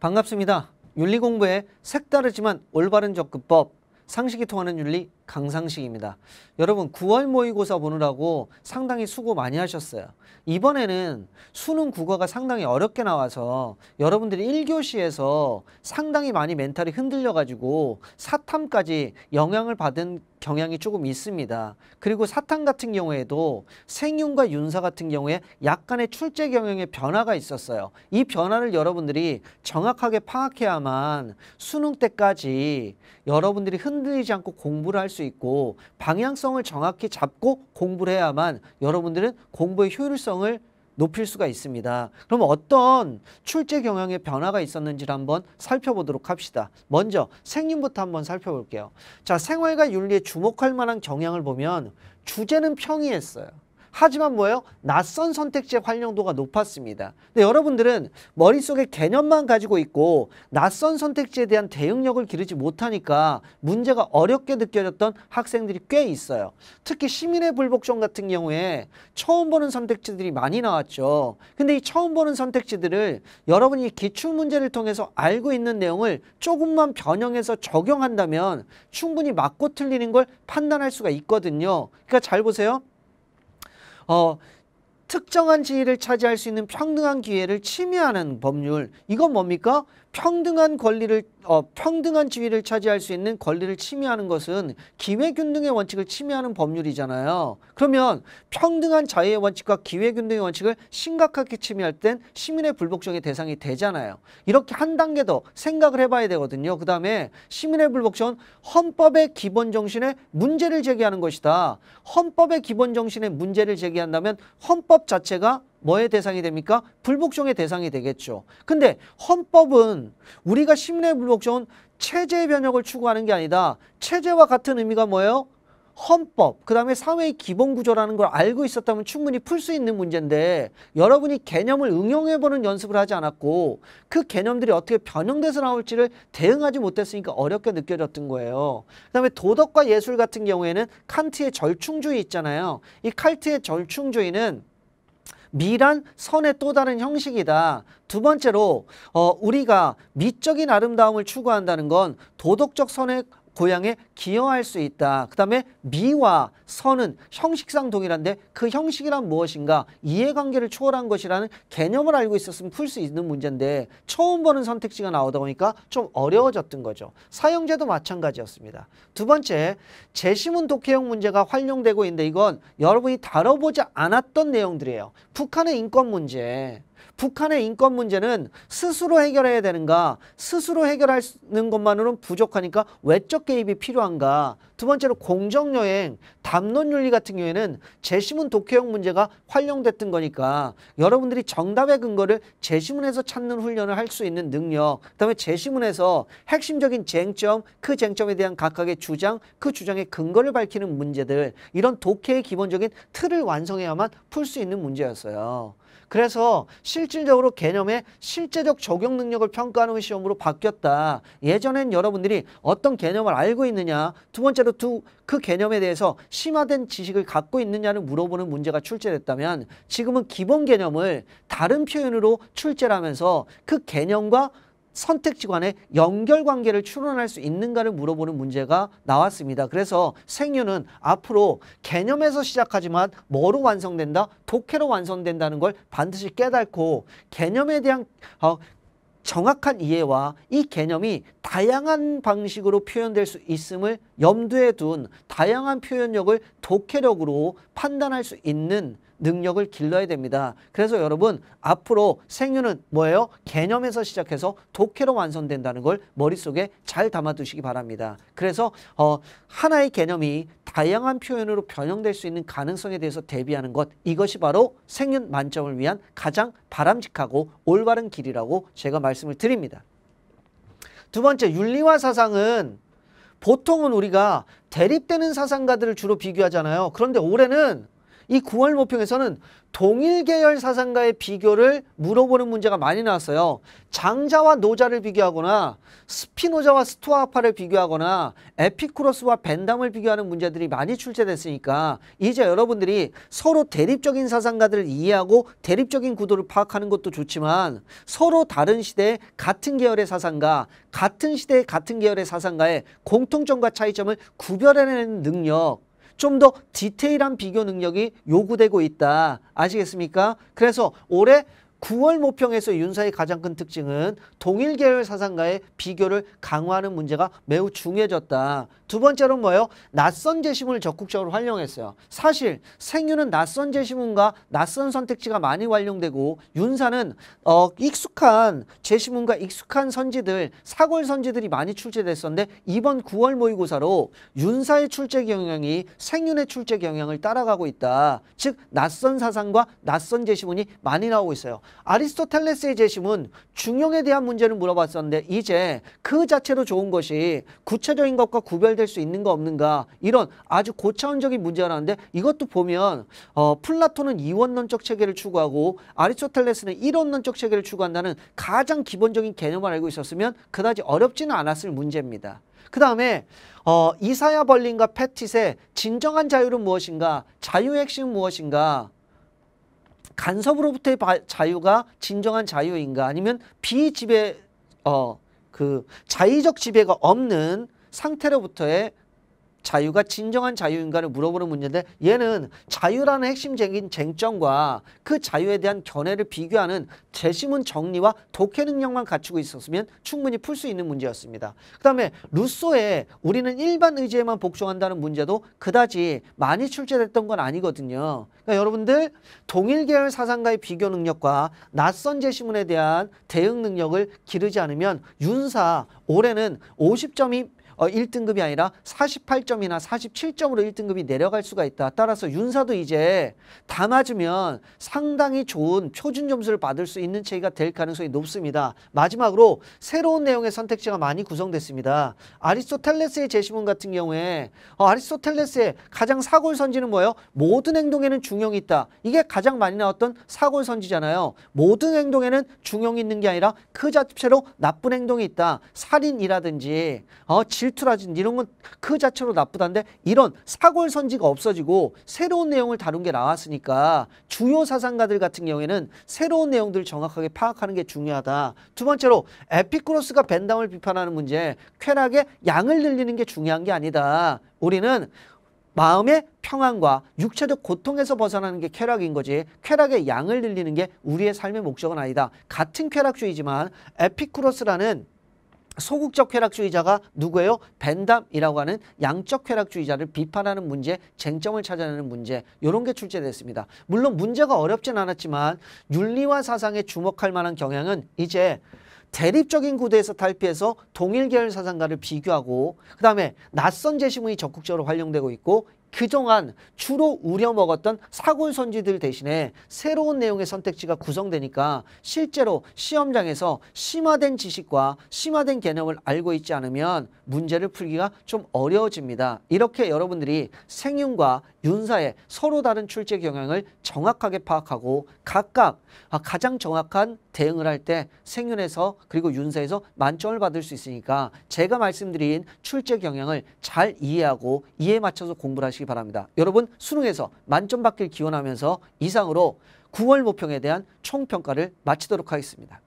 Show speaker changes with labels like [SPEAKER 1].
[SPEAKER 1] 반갑습니다. 윤리공부의 색다르지만 올바른 접근법, 상식이 통하는 윤리 강상식입니다. 여러분 9월 모의고사 보느라고 상당히 수고 많이 하셨어요. 이번에는 수능 국어가 상당히 어렵게 나와서 여러분들이 1교시에서 상당히 많이 멘탈이 흔들려가지고 사탐까지 영향을 받은 경향이 조금 있습니다. 그리고 사탐 같은 경우에도 생윤과 윤사 같은 경우에 약간의 출제 경향의 변화가 있었어요. 이 변화를 여러분들이 정확하게 파악해야만 수능 때까지 여러분들이 흔들리지 않고 공부를 할수 수 있고 방향성을 정확히 잡고 공부를 해야만 여러분들은 공부의 효율성을 높일 수가 있습니다. 그럼 어떤 출제 경향의 변화가 있었는지를 한번 살펴보도록 합시다. 먼저 생림부터 한번 살펴볼게요. 자, 생활과 윤리에 주목할 만한 경향을 보면 주제는 평이했어요. 하지만 뭐예요? 낯선 선택지의 활용도가 높았습니다. 근데 여러분들은 머릿속에 개념만 가지고 있고 낯선 선택지에 대한 대응력을 기르지 못하니까 문제가 어렵게 느껴졌던 학생들이 꽤 있어요. 특히 시민의 불복종 같은 경우에 처음 보는 선택지들이 많이 나왔죠. 근데 이 처음 보는 선택지들을 여러분이 기출문제를 통해서 알고 있는 내용을 조금만 변형해서 적용한다면 충분히 맞고 틀리는 걸 판단할 수가 있거든요. 그러니까 잘 보세요. 어, 특정한 지위를 차지할 수 있는 평등한 기회를 침해하는 법률 이건 뭡니까? 평등한 권리를 어, 평등한 지위를 차지할 수 있는 권리를 침해하는 것은 기회균등의 원칙을 침해하는 법률이잖아요. 그러면 평등한 자유의 원칙과 기회균등의 원칙을 심각하게 침해할 땐 시민의 불복종의 대상이 되잖아요. 이렇게 한 단계 더 생각을 해봐야 되거든요. 그 다음에 시민의 불복종은 헌법의 기본 정신에 문제를 제기하는 것이다. 헌법의 기본 정신에 문제를 제기한다면 헌법 자체가 뭐의 대상이 됩니까? 불복종의 대상이 되겠죠. 근데 헌법은 우리가 심리의 불복종은 체제 의 변혁을 추구하는 게 아니다. 체제와 같은 의미가 뭐예요? 헌법, 그 다음에 사회의 기본 구조라는 걸 알고 있었다면 충분히 풀 수 있는 문제인데 여러분이 개념을 응용해보는 연습을 하지 않았고 그 개념들이 어떻게 변형돼서 나올지를 대응하지 못했으니까 어렵게 느껴졌던 거예요. 그 다음에 도덕과 예술 같은 경우에는 칸트의 절충주의 있잖아요. 이 칸트의 절충주의는 미란 선의 또 다른 형식이다. 두 번째로 어, 우리가 미적인 아름다움을 추구한다는 건 도덕적 선의 고향에 기여할 수 있다. 그 다음에 미와 선은 형식상 동일한데 그 형식이란 무엇인가 이해관계를 초월한 것이라는 개념을 알고 있었으면 풀 수 있는 문제인데 처음 보는 선택지가 나오다 보니까 좀 어려워졌던 거죠. 사용제도 마찬가지였습니다. 두 번째 재시문 독해형 문제가 활용되고 있는데 이건 여러분이 다뤄보지 않았던 내용들이에요. 북한의 인권 문제 북한의 인권 문제는 스스로 해결해야 되는가 스스로 해결하는 것만으로는 부족하니까 외적 개입이 필요한가 두 번째로 공정여행 담론윤리 같은 경우에는 재심은 독해형 문제가 활용됐던 거니까 여러분들이 정답의 근거를 재심문에서 찾는 훈련을 할 수 있는 능력 그 다음에 재심문에서 핵심적인 쟁점 그 쟁점에 대한 각각의 주장 그 주장의 근거를 밝히는 문제들 이런 독해의 기본적인 틀을 완성해야만 풀 수 있는 문제였어요. 그래서 실질적으로 개념의 실제적 적용 능력을 평가하는 시험으로 바뀌었다. 예전엔 여러분들이 어떤 개념을 알고 있느냐 두 번째로 두, 그 개념에 대해서 심화된 지식을 갖고 있느냐를 물어보는 문제가 출제됐다면 지금은 기본 개념을 다른 표현으로 출제를 하면서 그 개념과 선택지관의 연결관계를 추론할 수 있는가를 물어보는 문제가 나왔습니다. 그래서 생유는 앞으로 개념에서 시작하지만 뭐로 완성된다? 독해로 완성된다는 걸 반드시 깨닫고 개념에 대한 어, 정확한 이해와 이 개념이 다양한 방식으로 표현될 수 있음을 염두에 둔 다양한 표현력을 독해력으로 판단할 수 있는 능력을 길러야 됩니다. 그래서 여러분 앞으로 생유는 뭐예요? 개념에서 시작해서 독해로 완성된다는 걸 머릿속에 잘 담아두시기 바랍니다. 그래서 어, 하나의 개념이 다양한 표현으로 변형될 수 있는 가능성에 대해서 대비하는 것 이것이 바로 생윤 만점을 위한 가장 바람직하고 올바른 길이라고 제가 말씀을 드립니다. 두 번째 윤리와 사상은 보통은 우리가 대립되는 사상가들을 주로 비교하잖아요. 그런데 올해는 이 9월 모평에서는 동일 계열 사상가의 비교를 물어보는 문제가 많이 나왔어요. 장자와 노자를 비교하거나 스피노자와 스투아파를 비교하거나 에피쿠로스와 벤담을 비교하는 문제들이 많이 출제됐으니까 이제 여러분들이 서로 대립적인 사상가들을 이해하고 대립적인 구도를 파악하는 것도 좋지만 서로 다른 시대의 같은 계열의 사상가 같은 시대의 같은 계열의 사상가의 공통점과 차이점을 구별해내는 능력 좀더 디테일한 비교 능력이 요구되고 있다. 아시겠습니까? 그래서 올해 9월 모평에서 윤사의 가장 큰 특징은 동일 계열 사상과의 비교를 강화하는 문제가 매우 중요해졌다. 두 번째로는 뭐예요? 낯선 재심을 적극적으로 활용했어요. 사실 생유는 낯선 재심문과 낯선 선택지가 많이 활용되고 윤사는 어, 익숙한 재심문과 익숙한 선지들, 사골 선지들이 많이 출제됐었는데 이번 9월 모의고사로 윤사의 출제 경향이 생윤의 출제 경향을 따라가고 있다. 즉 낯선 사상과 낯선 재심문이 많이 나오고 있어요. 아리스토텔레스의 제시문 중용에 대한 문제를 물어봤었는데 이제 그 자체로 좋은 것이 구체적인 것과 구별될 수 있는가 없는가 이런 아주 고차원적인 문제라는데 이것도 보면 어, 플라톤은 이원론적 체계를 추구하고 아리스토텔레스는 일원론적 체계를 추구한다는 가장 기본적인 개념을 알고 있었으면 그다지 어렵지는 않았을 문제입니다. 그 다음에 어, 이사야 벌린과 패티의 진정한 자유는 무엇인가 자유의 핵심은 무엇인가 간섭으로부터의 자유가 진정한 자유인가 아니면 비지배 어그 자의적 지배가 없는 상태로부터의 자유가 진정한 자유인가를 물어보는 문제인데 얘는 자유라는 핵심적인 쟁점과 그 자유에 대한 견해를 비교하는 재심은 정리와 독해 능력만 갖추고 있었으면 충분히 풀 수 있는 문제였습니다. 그 다음에 루소의 우리는 일반 의지에만 복종한다는 문제도 그다지 많이 출제됐던 건 아니거든요. 그러니까 여러분들 동일계열 사상가의 비교 능력과 낯선 재심문에 대한 대응 능력을 기르지 않으면 윤사 올해는 50점이 어, 1등급이 아니라 48점이나 47점으로 1등급이 내려갈 수가 있다. 따라서 윤사도 이제 다 맞으면 상당히 좋은 표준 점수를 받을 수 있는 체계가 될 가능성이 높습니다. 마지막으로 새로운 내용의 선택지가 많이 구성됐습니다. 아리스토텔레스의 제시문 같은 경우에 어, 아리스토텔레스의 가장 사골선지는 뭐예요? 모든 행동에는 중용이 있다. 이게 가장 많이 나왔던 사골선지잖아요. 모든 행동에는 중용이 있는 게 아니라 그 자체로 나쁜 행동이 있다. 살인이라든지 어, 질 질투라진 이런 건 그 자체로 나쁘다는데 이런 사골선지가 없어지고 새로운 내용을 다룬 게 나왔으니까 주요 사상가들 같은 경우에는 새로운 내용들을 정확하게 파악하는 게 중요하다. 두 번째로 에피쿠로스가 벤담을 비판하는 문제 쾌락의 양을 늘리는 게 중요한 게 아니다. 우리는 마음의 평안과 육체적 고통에서 벗어나는 게 쾌락인 거지 쾌락의 양을 늘리는 게 우리의 삶의 목적은 아니다. 같은 쾌락주의지만 에피쿠로스라는 소극적 쾌락주의자가 누구예요? 벤담이라고 하는 양적 쾌락주의자를 비판하는 문제, 쟁점을 찾아내는 문제 이런 게 출제됐습니다. 물론 문제가 어렵진 않았지만 윤리와 사상에 주목할 만한 경향은 이제 대립적인 구도에서 탈피해서 동일 계열 사상가를 비교하고 그 다음에 낯선 재심이 적극적으로 활용되고 있고 그동안 주로 우려먹었던 사골 선지들 대신에 새로운 내용의 선택지가 구성되니까 실제로 시험장에서 심화된 지식과 심화된 개념을 알고 있지 않으면 문제를 풀기가 좀 어려워집니다. 이렇게 여러분들이 생윤과 윤사의 서로 다른 출제 경향을 정확하게 파악하고 각각 아, 가장 정확한 대응을 할 때 생윤에서 그리고 윤사에서 만점을 받을 수 있으니까 제가 말씀드린 출제 경향을 잘 이해하고 이에 맞춰서 공부를 하시기 바랍니다. 여러분 수능에서 만점 받길 기원하면서 이상으로 9월 모평에 대한 총평가를 마치도록 하겠습니다.